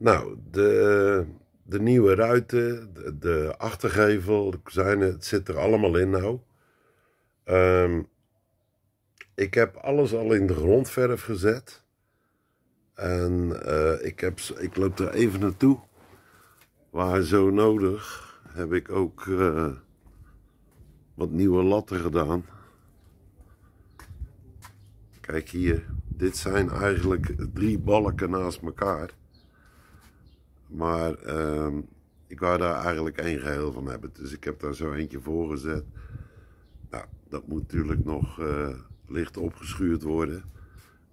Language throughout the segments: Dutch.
Nou, de, de nieuwe ruiten, de, achtergevel, de kozijnen, het zit er allemaal in nou. Ehm, ik heb alles al in de grondverf gezet. En eh, ik, heb, ik loop er even naartoe. Waar zo nodig heb ik ook eh, wat nieuwe latten gedaan. Kijk hier, dit zijn eigenlijk drie balken naast elkaar. Maar ehm, ik wou daar eigenlijk één geheel van hebben. Dus ik heb daar zo eentje voor gezet. Nou, dat moet natuurlijk nog eh, licht opgeschuurd worden.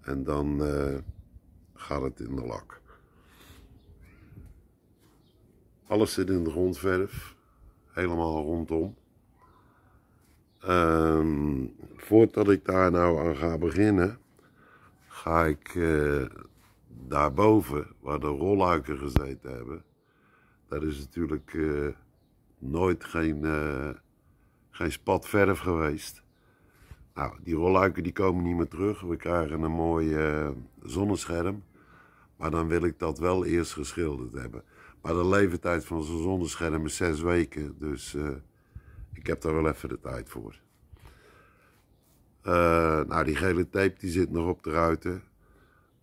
En dan eh, gaat het in de lak. Alles zit in de grondverf. Helemaal rondom. Ehm, voordat ik daar nou aan ga beginnen, ga ik eh, daarboven, waar de rolluiken gezeten hebben, daar is natuurlijk eh, nooit geen, eh, geen spat verf geweest. Nou, die rolluiken die komen niet meer terug. We krijgen een mooi eh, zonnescherm. Maar dan wil ik dat wel eerst geschilderd hebben. Maar de leeftijd van zo'n zonnescherm is zes weken. Dus ik heb daar wel even de tijd voor. nou, die gele tape die zit nog op de ruiten.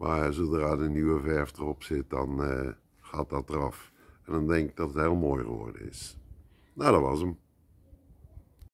Maar zodra de nieuwe verf erop zit, dan eh, gaat dat eraf. En dan denk ik dat het heel mooi geworden is. Nou, dat was hem.